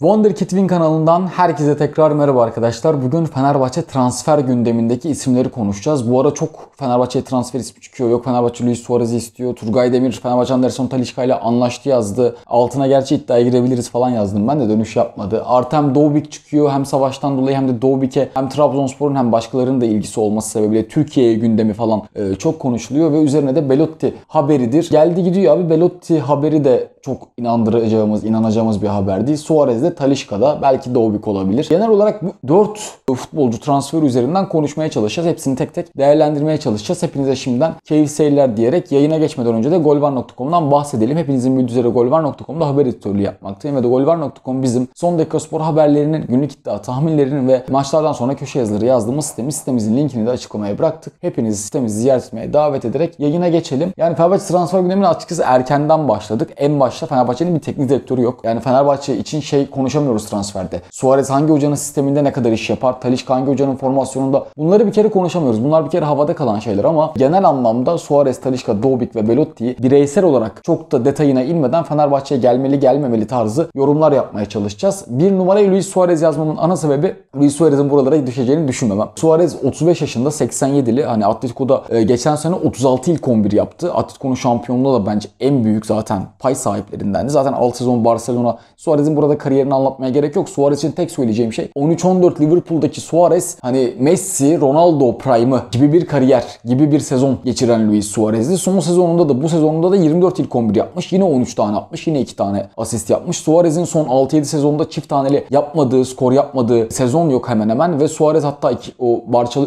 Wonderkidwin kanalından herkese tekrar merhaba arkadaşlar. Bugün Fenerbahçe transfer gündemindeki isimleri konuşacağız. Bu ara çok Fenerbahçe transfer ismi çıkıyor. Yok Fenerbahçe Luis Suarez'i istiyor. Turgay Demir Fenerbahçe Anderson Talişka ile anlaştı yazdı. Altına gerçi iddia girebiliriz falan yazdım. Ben de dönüş yapmadı. Artem hem Dovbik çıkıyor. Hem savaştan dolayı hem de Dovbik'e hem Trabzonspor'un hem başkalarının da ilgisi olması sebebiyle Türkiye gündemi falan e, çok konuşuluyor. Ve üzerine de Belotti haberidir. Geldi gidiyor abi Belotti haberi de çok inandıracağımız, inanacağımız bir haber değil. Suarez de Talişka'da belki Dovbik olabilir. Genel olarak 4 futbolcu transfer üzerinden konuşmaya çalışacağız. Hepsini tek tek değerlendirmeye çalışacağız. Hepinize şimdiden keyif seyirler diyerek yayına geçmeden önce de golvar.com'dan bahsedelim. Hepinizin bildiği üzere golvar.com'da haber editörlüğü yapmaktayım ve de golvar.com bizim son dakika spor haberlerinin, günlük iddia tahminlerinin ve maçlardan sonra köşe yazıları yazdığımız sitemiz. Sitemizin linkini de açıklamaya bıraktık. Hepinizi sitemizi ziyaret etmeye davet ederek yayına geçelim. Yani Fenerbahçe transfer gündemine açıkçası erkenden başladık. En baş başta Fenerbahçe'nin bir teknik direktörü yok. Yani Fenerbahçe için şey konuşamıyoruz transferde. Suarez hangi hocanın sisteminde ne kadar iş yapar? Taliş hangi hocanın formasyonunda? Bunları bir kere konuşamıyoruz. Bunlar bir kere havada kalan şeyler ama genel anlamda Suarez, Talişka, Dobik ve Belotti bireysel olarak çok da detayına inmeden Fenerbahçe'ye gelmeli gelmemeli tarzı yorumlar yapmaya çalışacağız. Bir numarayı Luis Suarez yazmamın ana sebebi Luis Suarez'in buralara düşeceğini düşünmemem. Suarez 35 yaşında 87'li. Hani Atletico'da e, geçen sene 36 ilk 11 yaptı. Atletico'nun şampiyonluğu da bence en büyük zaten pay sahibi sahiplerindendi. Zaten 6 sezon Barcelona. Suarez'in burada kariyerini anlatmaya gerek yok. Suarez için tek söyleyeceğim şey 13-14 Liverpool'daki Suarez hani Messi, Ronaldo prime'ı gibi bir kariyer, gibi bir sezon geçiren Luis Suarez'di. Son sezonunda da bu sezonunda da 24 ilk 11 yapmış. Yine 13 tane atmış. Yine 2 tane asist yapmış. Suarez'in son 6-7 sezonda çift taneli yapmadığı, skor yapmadığı sezon yok hemen hemen ve Suarez hatta iki, o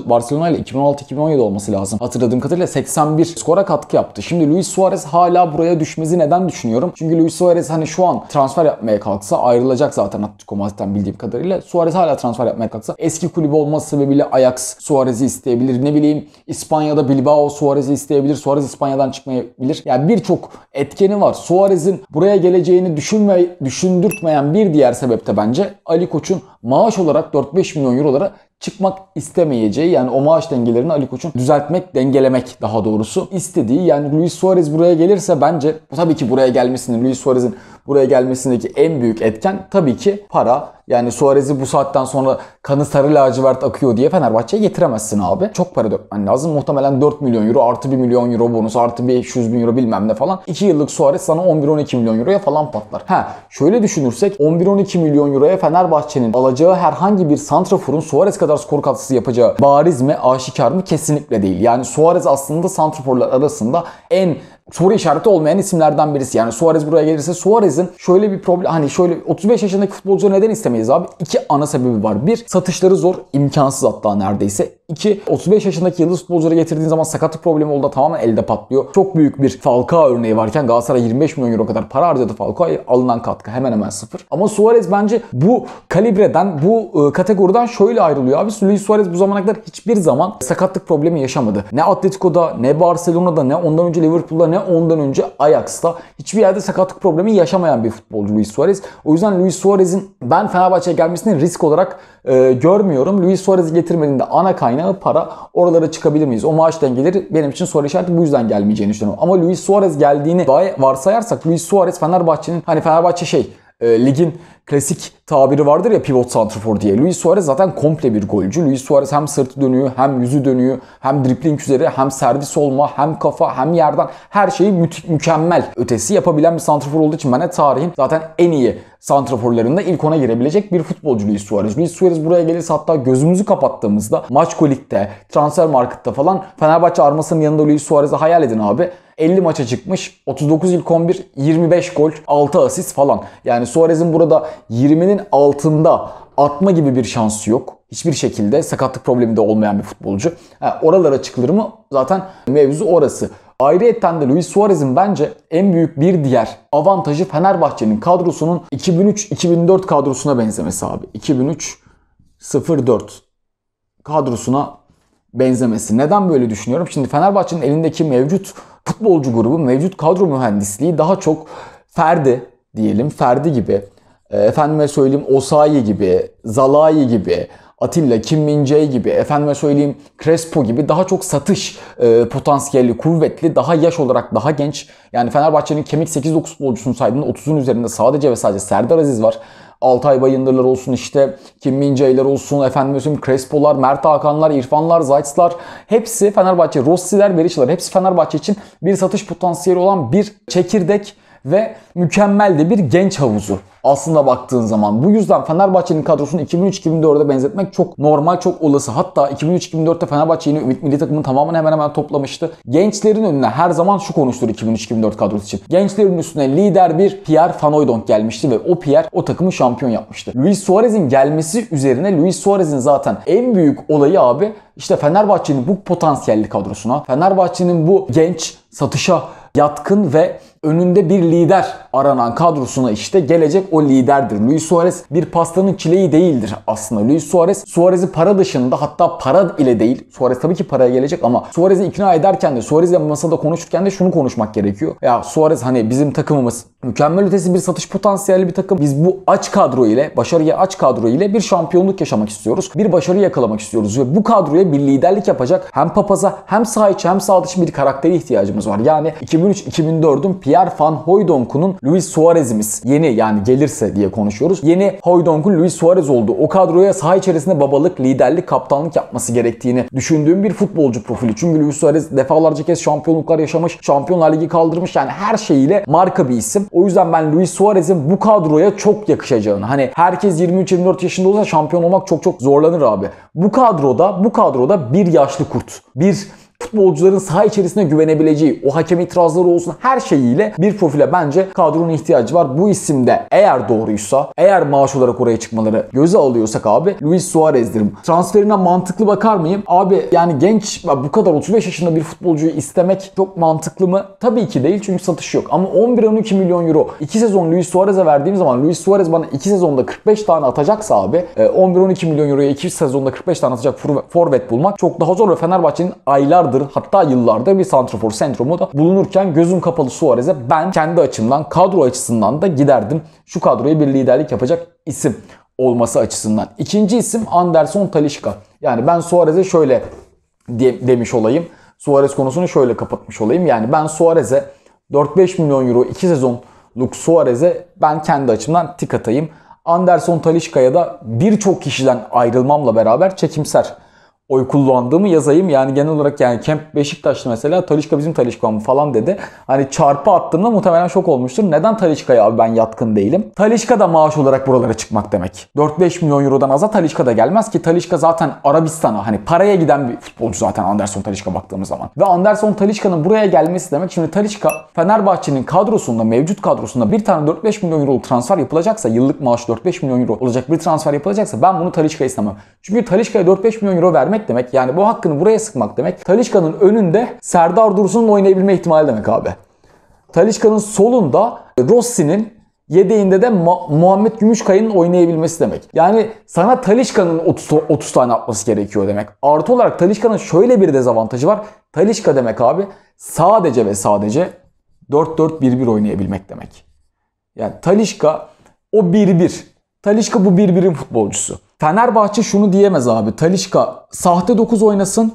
Barcelona ile 2016-2017 olması lazım. Hatırladığım kadarıyla 81 skora katkı yaptı. Şimdi Luis Suarez hala buraya düşmesi neden düşünüyorum? Çünkü çünkü Luis Suarez hani şu an transfer yapmaya kalksa ayrılacak zaten Atletico Madrid'den bildiğim kadarıyla. Suarez hala transfer yapmaya kalksa eski kulübü olması sebebiyle Ajax Suarez'i isteyebilir. Ne bileyim İspanya'da Bilbao Suarez'i isteyebilir. Suarez İspanya'dan çıkmayabilir. Yani birçok etkeni var. Suarez'in buraya geleceğini düşünme, düşündürtmeyen bir diğer sebep de bence Ali Koç'un maaş olarak 4-5 milyon eurolara çıkmak istemeyeceği yani o maaş dengelerini Ali Koç'un düzeltmek, dengelemek daha doğrusu istediği. Yani Luis Suarez buraya gelirse bence tabii ki buraya gelmesinin Luis Suarez'in buraya gelmesindeki en büyük etken tabii ki para. Yani Suarez'i bu saatten sonra kanı sarı lacivert akıyor diye Fenerbahçe'ye getiremezsin abi. Çok para dökmen lazım. Muhtemelen 4 milyon euro artı 1 milyon euro bonus artı 500 bin euro bilmem ne falan. 2 yıllık Suarez sana 11-12 milyon euroya falan patlar. Ha şöyle düşünürsek 11-12 milyon euroya Fenerbahçe'nin alacağı herhangi bir santraforun Suarez kadar skor katkısı yapacağı bariz mi aşikar mı kesinlikle değil. Yani Suarez aslında santraforlar arasında en soru işareti olmayan isimlerden birisi. Yani Suarez buraya gelirse Suarez'in şöyle bir problem hani şöyle 35 yaşındaki futbolcu neden istemeyiz abi? İki ana sebebi var. Bir satışları zor, imkansız hatta neredeyse. 2, 35 yaşındaki yıldız futbolcuları getirdiğin zaman sakatlık problemi oldu tamamen elde patlıyor. Çok büyük bir Falcao örneği varken Galatasaray 25 milyon euro kadar para harcadı Falcao'ya alınan katkı hemen hemen sıfır. Ama Suarez bence bu kalibreden, bu e, kategoriden şöyle ayrılıyor. Abi Luis Suarez bu zamana kadar hiçbir zaman sakatlık problemi yaşamadı. Ne Atletico'da, ne Barcelona'da, ne ondan önce Liverpool'da, ne ondan önce Ajax'ta hiçbir yerde sakatlık problemi yaşamayan bir futbolcu Luis Suarez. O yüzden Luis Suarez'in ben Fenerbahçe'ye gelmesini risk olarak e, görmüyorum. Luis Suarez'i getirmediğinde ana kaynağı kaynağı para. Oralara çıkabilir miyiz? O maaş dengeleri benim için soru işareti bu yüzden gelmeyeceğini düşünüyorum. Ama Luis Suarez geldiğini varsayarsak Luis Suarez Fenerbahçe'nin hani Fenerbahçe şey e, ligin klasik tabiri vardır ya pivot santrafor diye. Luis Suarez zaten komple bir golcü. Luis Suarez hem sırtı dönüyor, hem yüzü dönüyor, hem dripling üzeri, hem servis olma, hem kafa, hem yerden her şeyi mü- mükemmel ötesi yapabilen bir santrafor olduğu için ben tarihin zaten en iyi santraforlarında ilk ona girebilecek bir futbolcu Luis Suarez. Luis Suarez buraya gelirse hatta gözümüzü kapattığımızda maç kolikte, transfer markette falan Fenerbahçe armasının yanında Luis Suarez'i hayal edin abi. 50 maça çıkmış. 39 ilk 11, 25 gol, 6 asist falan. Yani Suarez'in burada 20'nin altında atma gibi bir şansı yok. Hiçbir şekilde sakatlık problemi de olmayan bir futbolcu. Ha, oralara çıkılır mı? Zaten mevzu orası. Ayrıyetten de Luis Suarez'in bence en büyük bir diğer avantajı Fenerbahçe'nin kadrosunun 2003-2004 kadrosuna benzemesi abi. 2003-04 kadrosuna benzemesi. Neden böyle düşünüyorum? Şimdi Fenerbahçe'nin elindeki mevcut futbolcu grubu mevcut kadro mühendisliği daha çok Ferdi diyelim, Ferdi gibi, e, efendime söyleyeyim Osayi gibi, Zalai gibi, Atilla, Kim min gibi, efendime söyleyeyim Crespo gibi daha çok satış e, potansiyeli kuvvetli, daha yaş olarak daha genç. Yani Fenerbahçe'nin kemik 8-9 futbolcusunu saydığında 30'un üzerinde sadece ve sadece Serdar Aziz var. Altay Bayındırlar olsun işte Kim Minceyler olsun efendim söyleyeyim Crespo'lar, Mert Hakanlar, İrfanlar, Zayt'lar hepsi Fenerbahçe, Rossi'ler, Berişler, hepsi Fenerbahçe için bir satış potansiyeli olan bir çekirdek ve mükemmel de bir genç havuzu aslında baktığın zaman. Bu yüzden Fenerbahçe'nin kadrosunu 2003-2004'e benzetmek çok normal, çok olası. Hatta 2003-2004'te Fenerbahçe yine Ümit Milli Takım'ın tamamını hemen hemen toplamıştı. Gençlerin önüne her zaman şu konuştur 2003-2004 kadrosu için. Gençlerin üstüne lider bir Pierre Fanoydonk gelmişti ve o Pierre o takımı şampiyon yapmıştı. Luis Suarez'in gelmesi üzerine Luis Suarez'in zaten en büyük olayı abi işte Fenerbahçe'nin bu potansiyelli kadrosuna, Fenerbahçe'nin bu genç satışa yatkın ve önünde bir lider aranan kadrosuna işte gelecek o liderdir. Luis Suarez bir pastanın çileği değildir aslında. Luis Suarez Suarez'i para dışında hatta para ile değil. Suarez tabii ki paraya gelecek ama Suarez'i ikna ederken de Suarez'le masada konuşurken de şunu konuşmak gerekiyor. Ya Suarez hani bizim takımımız mükemmel ötesi bir satış potansiyeli bir takım. Biz bu aç kadro ile başarıya aç kadro ile bir şampiyonluk yaşamak istiyoruz. Bir başarı yakalamak istiyoruz ve bu kadroya bir liderlik yapacak hem papaza hem sağ içi hem sağ dışı bir karakteri ihtiyacımız var. Yani 2003-2004'ün Pierre Van Hooydonk'unun Luis Suarez'imiz yeni yani gelirse diye konuşuyoruz. Yeni Hooydonk'un Luis Suarez oldu. O kadroya saha içerisinde babalık, liderlik, kaptanlık yapması gerektiğini düşündüğüm bir futbolcu profili. Çünkü Luis Suarez defalarca kez şampiyonluklar yaşamış, Şampiyonlar Ligi kaldırmış yani her şeyiyle marka bir isim. O yüzden ben Luis Suarez'in bu kadroya çok yakışacağını hani herkes 23-24 yaşında olsa şampiyon olmak çok çok zorlanır abi. Bu kadroda bu kadroda bir yaşlı kurt, bir futbolcuların saha içerisinde güvenebileceği, o hakem itirazları olsun her şeyiyle bir profile bence kadronun ihtiyacı var. Bu isimde eğer doğruysa, eğer maaş olarak oraya çıkmaları göze alıyorsak abi Luis Suarez derim. Transferine mantıklı bakar mıyım? Abi yani genç bu kadar 35 yaşında bir futbolcuyu istemek çok mantıklı mı? Tabii ki değil çünkü satış yok. Ama 11-12 milyon euro 2 sezon Luis Suarez'e verdiğim zaman Luis Suarez bana 2 sezonda 45 tane atacaksa abi 11-12 e, milyon euroya 2 sezonda 45 tane atacak forvet bulmak çok daha zor ve Fenerbahçe'nin aylar aylardır hatta yıllarda bir santrafor sendromu da bulunurken gözüm kapalı Suarez'e ben kendi açımdan kadro açısından da giderdim. Şu kadroya bir liderlik yapacak isim olması açısından. İkinci isim Anderson Talişka. Yani ben Suarez'e şöyle de demiş olayım. Suarez konusunu şöyle kapatmış olayım. Yani ben Suarez'e 4-5 milyon euro 2 sezonluk Suarez'e ben kendi açımdan tik atayım. Anderson Talişka'ya da birçok kişiden ayrılmamla beraber çekimser oy kullandığımı yazayım. Yani genel olarak yani Kemp Beşiktaşlı mesela Talişka bizim Talişka mı falan dedi. Hani çarpı attığımda muhtemelen şok olmuştur. Neden Talişka'ya abi ben yatkın değilim? Talişka da maaş olarak buralara çıkmak demek. 4-5 milyon eurodan aza Talişka da gelmez ki Talişka zaten Arabistan'a hani paraya giden bir futbolcu zaten Anderson Talişka baktığımız zaman. Ve Anderson Talişka'nın buraya gelmesi demek şimdi Talişka Fenerbahçe'nin kadrosunda mevcut kadrosunda bir tane 4-5 milyon euro transfer yapılacaksa yıllık maaş 4-5 milyon euro olacak bir transfer yapılacaksa ben bunu Talişka istemem. Çünkü Talişka'ya 4-5 milyon euro vermek vermek demek yani bu hakkını buraya sıkmak demek Talişka'nın önünde Serdar Dursun'un oynayabilme ihtimali demek abi. Talişka'nın solunda Rossi'nin yedeğinde de Ma- Muhammed Gümüşkaya'nın oynayabilmesi demek. Yani sana Talişka'nın 30, 30 tane atması gerekiyor demek. Artı olarak Talişka'nın şöyle bir dezavantajı var. Talişka demek abi sadece ve sadece 4-4-1-1 oynayabilmek demek. Yani Talişka o 1 Talişka bu bir birim futbolcusu. Fenerbahçe şunu diyemez abi. Talişka sahte 9 oynasın.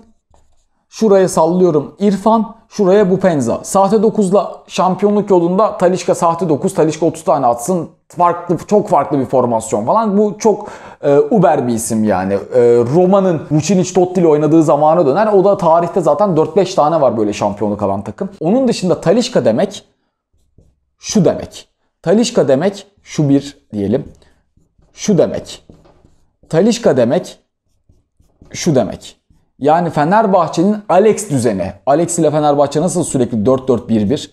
Şuraya sallıyorum İrfan, şuraya bu Penza. Sahte 9'la şampiyonluk yolunda Talişka sahte 9, Talişka 30 tane atsın. Farklı, çok farklı bir formasyon falan. Bu çok e, uber bir isim yani. E, Roma'nın Vucinic Totti ile oynadığı zamana döner. O da tarihte zaten 4-5 tane var böyle şampiyonluk alan takım. Onun dışında Talişka demek şu demek. Talişka demek şu bir diyelim şu demek. Talişka demek şu demek. Yani Fenerbahçe'nin Alex düzeni. Alex ile Fenerbahçe nasıl sürekli 4-4-1-1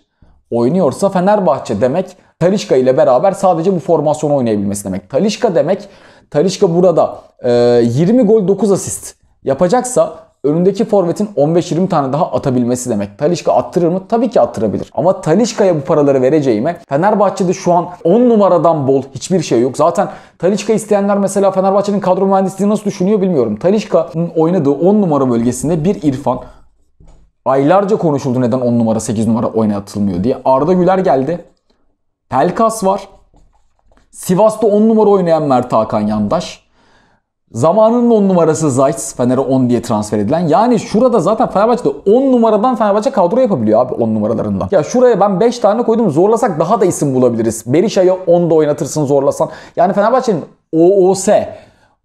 oynuyorsa Fenerbahçe demek Talişka ile beraber sadece bu formasyonu oynayabilmesi demek. Talişka demek Talişka burada e, 20 gol 9 asist yapacaksa önündeki forvetin 15-20 tane daha atabilmesi demek. Talişka attırır mı? Tabii ki attırabilir. Ama Talişka'ya bu paraları vereceğime Fenerbahçe'de şu an 10 numaradan bol hiçbir şey yok. Zaten Talişka isteyenler mesela Fenerbahçe'nin kadro mühendisliğini nasıl düşünüyor bilmiyorum. Talişka'nın oynadığı 10 numara bölgesinde bir İrfan, Aylarca konuşuldu neden 10 numara 8 numara oynatılmıyor diye. Arda Güler geldi. Pelkas var. Sivas'ta 10 numara oynayan Mert Hakan Yandaş. Zamanının 10 numarası Zayt Fener'e 10 diye transfer edilen. Yani şurada zaten Fenerbahçe'de 10 numaradan Fenerbahçe kadro yapabiliyor abi 10 numaralarından. Ya şuraya ben 5 tane koydum zorlasak daha da isim bulabiliriz. Berisha'yı 10'da oynatırsın zorlasan. Yani Fenerbahçe'nin OOS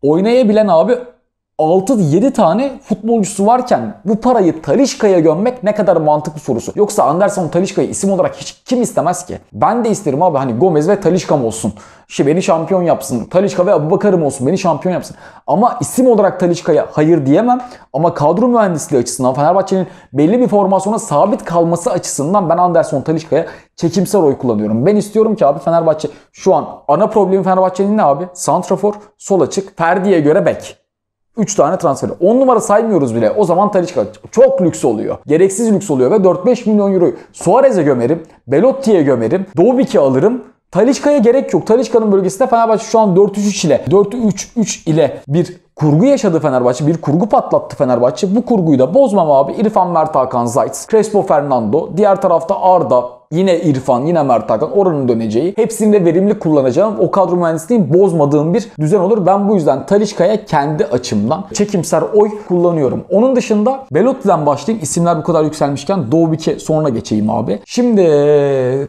oynayabilen abi 6-7 tane futbolcusu varken bu parayı Talişka'ya gömmek ne kadar mantıklı sorusu. Yoksa Anderson Talişka'yı isim olarak hiç kim istemez ki? Ben de isterim abi hani Gomez ve Talişka'm olsun. İşte beni şampiyon yapsın. Talişka ve Abubakar'ım olsun beni şampiyon yapsın. Ama isim olarak Talişka'ya hayır diyemem. Ama kadro mühendisliği açısından Fenerbahçe'nin belli bir formasyona sabit kalması açısından ben Anderson Talişka'ya çekimsel oy kullanıyorum. Ben istiyorum ki abi Fenerbahçe şu an ana problemi Fenerbahçe'nin ne abi? Santrafor, sol açık, Ferdi'ye göre bek. 3 tane transferi. 10 numara saymıyoruz bile. O zaman Talisca çok lüks oluyor. Gereksiz lüks oluyor ve 4-5 milyon euroyu Suarez'e gömerim, Belotti'ye gömerim, Dovbik'e alırım. Talisca'ya gerek yok. Talisca'nın bölgesinde Fenerbahçe şu an 4-3-3 ile 4-3-3 ile bir kurgu yaşadı Fenerbahçe. Bir kurgu patlattı Fenerbahçe. Bu kurguyu da bozmam abi. İrfan Mert Hakan Zayt, Crespo Fernando, diğer tarafta Arda, yine İrfan, yine Mert Hakan oranın döneceği. Hepsini de verimli kullanacağım. O kadro mühendisliğini bozmadığım bir düzen olur. Ben bu yüzden Talişka'ya kendi açımdan çekimser oy kullanıyorum. Onun dışında Belotti'den başlayayım. İsimler bu kadar yükselmişken Dovbik'e sonra geçeyim abi. Şimdi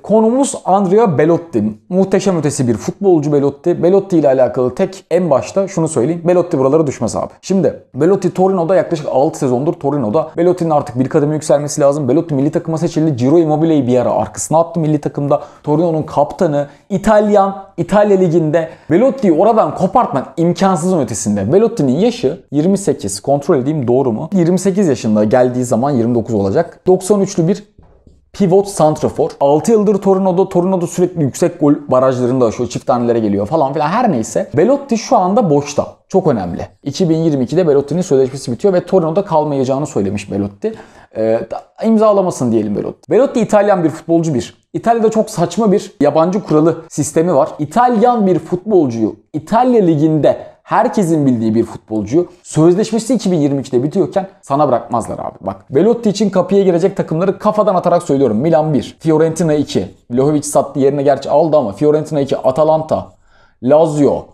konumuz Andrea Belotti. Muhteşem ötesi bir futbolcu Belotti. Belotti ile alakalı tek en başta şunu söyleyeyim. Belotti buralı oralara düşmez abi. Şimdi Belotti Torino'da yaklaşık 6 sezondur Torino'da. Belotti'nin artık bir kademe yükselmesi lazım. Belotti milli takıma seçildi. Ciro Immobile'yi bir ara arkasına attı milli takımda. Torino'nun kaptanı İtalyan, İtalya Ligi'nde Belotti'yi oradan kopartmak imkansızın ötesinde. Belotti'nin yaşı 28. Kontrol edeyim doğru mu? 28 yaşında geldiği zaman 29 olacak. 93'lü bir pivot santrafor. 6 yıldır Torino'da. Torino'da sürekli yüksek gol barajlarını da aşıyor. Çift tanelere geliyor falan filan. Her neyse. Belotti şu anda boşta. Çok önemli. 2022'de Belotti'nin sözleşmesi bitiyor ve Torino'da kalmayacağını söylemiş Belotti. Ee, imzalamasın diyelim Belotti. Belotti İtalyan bir futbolcu bir. İtalya'da çok saçma bir yabancı kuralı sistemi var. İtalyan bir futbolcuyu İtalya liginde herkesin bildiği bir futbolcuyu sözleşmesi 2022'de bitiyorken sana bırakmazlar abi. Bak Belotti için kapıya girecek takımları kafadan atarak söylüyorum. Milan 1, Fiorentina 2. Lohovic sattı yerine gerçi aldı ama Fiorentina 2, Atalanta, Lazio,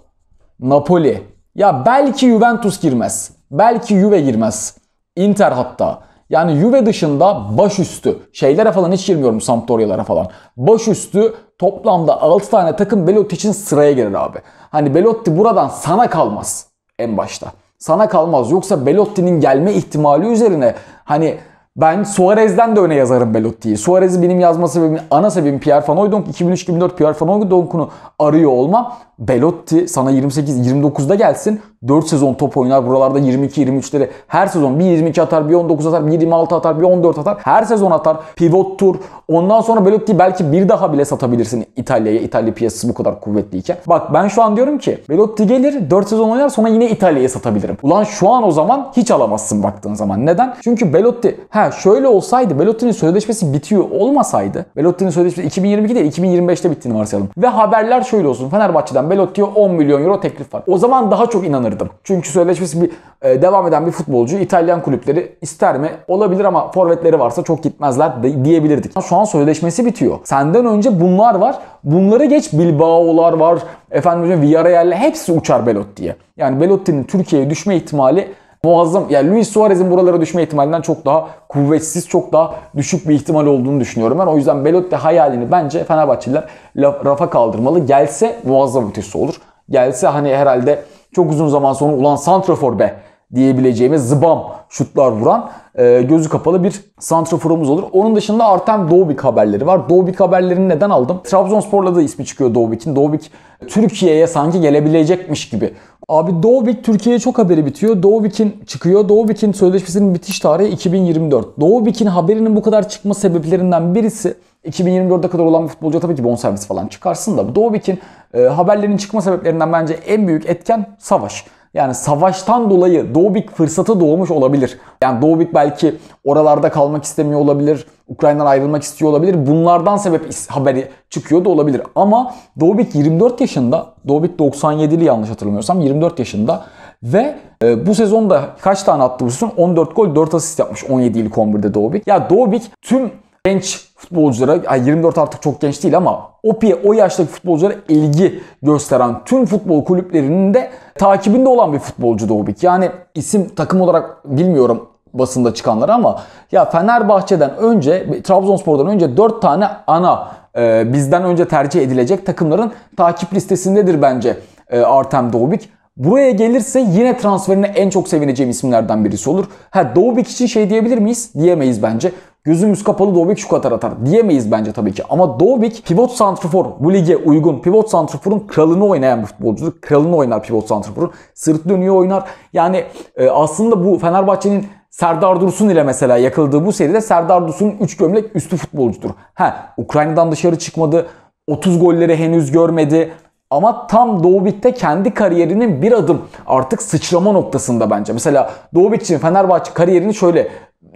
Napoli. Ya belki Juventus girmez. Belki Juve girmez. Inter hatta. Yani Juve dışında başüstü şeylere falan hiç girmiyorum Sampdoria'lara falan. Başüstü toplamda 6 tane takım Belotti için sıraya gelir abi. Hani Belotti buradan sana kalmaz en başta. Sana kalmaz. Yoksa Belotti'nin gelme ihtimali üzerine hani ben Suarez'den de öne yazarım Belotti'yi. Suarez'i benim yazma sebebim, ana sebebim Pierre Van Hooijdonk. 2003-2004 Pierre Van Hooijdonk'unu arıyor olmam. Belotti sana 28-29'da gelsin. 4 sezon top oynar. Buralarda 22-23'leri her sezon bir 22 atar, bir 19 atar, bir 26 atar, bir 14 atar. Her sezon atar. Pivot tur. Ondan sonra Belotti belki bir daha bile satabilirsin İtalya'ya. İtalya piyasası bu kadar kuvvetliyken. Bak ben şu an diyorum ki Belotti gelir 4 sezon oynar sonra yine İtalya'ya satabilirim. Ulan şu an o zaman hiç alamazsın baktığın zaman. Neden? Çünkü Belotti her Ha şöyle olsaydı Belotti'nin sözleşmesi bitiyor olmasaydı Belotti'nin sözleşmesi 2022 değil 2025'te bittiğini varsayalım. Ve haberler şöyle olsun Fenerbahçe'den Belotti'ye 10 milyon euro teklif var. O zaman daha çok inanırdım. Çünkü sözleşmesi bir, e, devam eden bir futbolcu İtalyan kulüpleri ister mi? Olabilir ama forvetleri varsa çok gitmezler de, diyebilirdik. Şu an sözleşmesi bitiyor. Senden önce bunlar var. Bunları geç Bilbao'lar var. Efendim Villarreal'le hepsi uçar Belotti'ye. Yani Belotti'nin Türkiye'ye düşme ihtimali muazzam. Yani Luis Suarez'in buralara düşme ihtimalinden çok daha kuvvetsiz, çok daha düşük bir ihtimal olduğunu düşünüyorum ben. O yüzden Belotti hayalini bence Fenerbahçeliler rafa kaldırmalı. Gelse muazzam ötesi olur. Gelse hani herhalde çok uzun zaman sonra ulan Santrafor be diyebileceğimiz zıbam şutlar vuran e, gözü kapalı bir santraforumuz olur. Onun dışında Artem Dobik haberleri var. Dobik haberlerini neden aldım? Trabzonspor'la da ismi çıkıyor Dobik'in. Dobik Türkiye'ye sanki gelebilecekmiş gibi Abi Dovbik Türkiye'ye çok haberi bitiyor. Dovbik'in çıkıyor. Dovbik'in sözleşmesinin bitiş tarihi 2024. Dovbik'in haberinin bu kadar çıkma sebeplerinden birisi 2024'e kadar olan bir futbolcu tabii ki bonservis falan çıkarsın da Dovbik'in e, haberlerinin çıkma sebeplerinden bence en büyük etken savaş. Yani savaştan dolayı Dobik fırsatı doğmuş olabilir. Yani Dobik belki oralarda kalmak istemiyor olabilir. Ukrayna'dan ayrılmak istiyor olabilir. Bunlardan sebep haberi çıkıyor da olabilir. Ama Dobik 24 yaşında. Dobik 97'li yanlış hatırlamıyorsam 24 yaşında. Ve e, bu sezonda kaç tane attı bu sezon? 14 gol 4 asist yapmış 17 yıl 11'de Dobik. Ya Dobik tüm genç futbolculara, 24 artık çok genç değil ama OP'ye o yaştaki futbolculara ilgi gösteren tüm futbol kulüplerinin de takibinde olan bir futbolcu Doğubik. Yani isim takım olarak bilmiyorum basında çıkanları ama ya Fenerbahçe'den önce Trabzonspor'dan önce 4 tane ana e, bizden önce tercih edilecek takımların takip listesindedir bence e, Artem Doğubik. Buraya gelirse yine transferine en çok sevineceğim isimlerden birisi olur. Ha Doğubik için şey diyebilir miyiz? Diyemeyiz bence gözümüz kapalı Dobik şu kadar atar diyemeyiz bence tabii ki. Ama Dobik pivot santrfor bu lige uygun. Pivot santrforun kralını oynayan bir futbolcudur. Kralını oynar pivot santrforun. Sırt dönüyor oynar. Yani e, aslında bu Fenerbahçe'nin Serdar Dursun ile mesela yakıldığı bu seride Serdar Dursun 3 gömlek üstü futbolcudur. Ha Ukrayna'dan dışarı çıkmadı. 30 golleri henüz görmedi. Ama tam Doğubit'te kendi kariyerinin bir adım artık sıçrama noktasında bence. Mesela Doğubit için Fenerbahçe kariyerini şöyle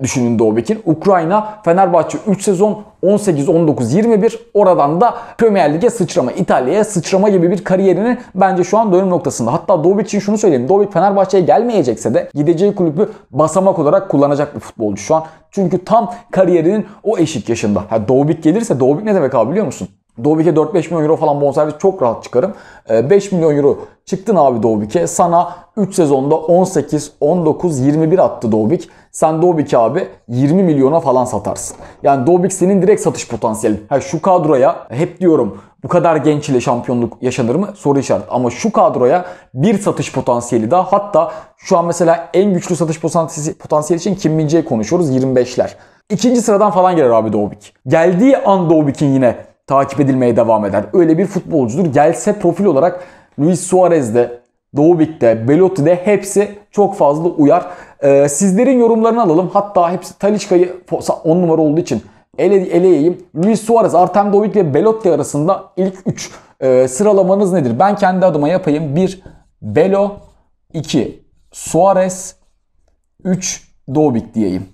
düşünün Doğbekin. Ukrayna Fenerbahçe 3 sezon 18, 19, 21 oradan da Premier Lig'e sıçrama, İtalya'ya sıçrama gibi bir kariyerini bence şu an dönüm noktasında. Hatta Dobic için şunu söyleyeyim. Dobic Fenerbahçe'ye gelmeyecekse de gideceği kulübü basamak olarak kullanacak bir futbolcu şu an. Çünkü tam kariyerinin o eşik yaşında. Ha, Dobic gelirse Dobic ne demek abi biliyor musun? Dobik'e 4-5 milyon euro falan bonservis çok rahat çıkarım. 5 ee, milyon euro çıktın abi Dobik'e. Sana 3 sezonda 18, 19, 21 attı Dobik. Sen Dobik abi 20 milyona falan satarsın. Yani Dobik senin direkt satış potansiyelin. Ha şu kadroya hep diyorum bu kadar genç ile şampiyonluk yaşanır mı? Soru işareti. Ama şu kadroya bir satış potansiyeli daha. Hatta şu an mesela en güçlü satış potansiyeli için Kim Min konuşuyoruz 25'ler. İkinci sıradan falan gelir abi Dobik. Geldiği an Dobik'in yine takip edilmeye devam eder. Öyle bir futbolcudur. Gelse profil olarak Luis Suarez'de, Dovbik'te, Belotti'de hepsi çok fazla uyar. Ee, sizlerin yorumlarını alalım. Hatta hepsi Talişka'yı 10 numara olduğu için ele, eleyeyim. Luis Suarez, Artem Dovbik ve Belotti arasında ilk 3 ee, sıralamanız nedir? Ben kendi adıma yapayım. 1. Belo 2. Suarez 3. Dovbik diyeyim.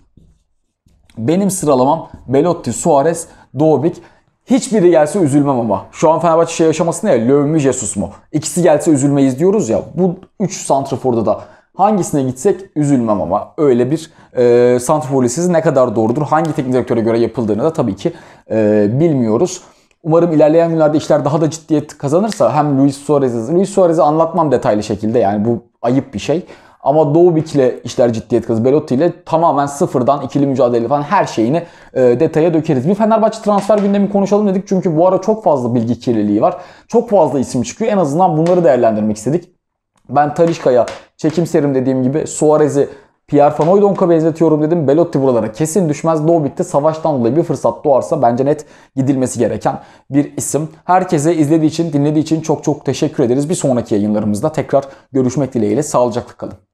Benim sıralamam Belotti, Suarez, Dovbik. Hiçbiri gelse üzülmem ama. Şu an Fenerbahçe şey aşamasında ya Löw mü Jesus mu? İkisi gelse üzülmeyiz diyoruz ya. Bu 3 santraforda da hangisine gitsek üzülmem ama. Öyle bir e, santrafor listesi ne kadar doğrudur? Hangi teknik direktöre göre yapıldığını da tabii ki e, bilmiyoruz. Umarım ilerleyen günlerde işler daha da ciddiyet kazanırsa hem Luis Suarez'i, Luis Suarez'i anlatmam detaylı şekilde yani bu ayıp bir şey. Ama Dovic ile işler ciddiyet kazanır. Belotti ile tamamen sıfırdan ikili mücadele falan her şeyini e, detaya dökeriz. Bir Fenerbahçe transfer gündemi konuşalım dedik. Çünkü bu ara çok fazla bilgi kirliliği var. Çok fazla isim çıkıyor. En azından bunları değerlendirmek istedik. Ben Talişka'ya serim dediğim gibi Suarez'i Pierre Van Hooydonk'a benzetiyorum dedim. Belotti buralara kesin düşmez. Dovbik'te savaştan dolayı bir fırsat doğarsa bence net gidilmesi gereken bir isim. Herkese izlediği için, dinlediği için çok çok teşekkür ederiz. Bir sonraki yayınlarımızda tekrar görüşmek dileğiyle. Sağlıcakla kalın.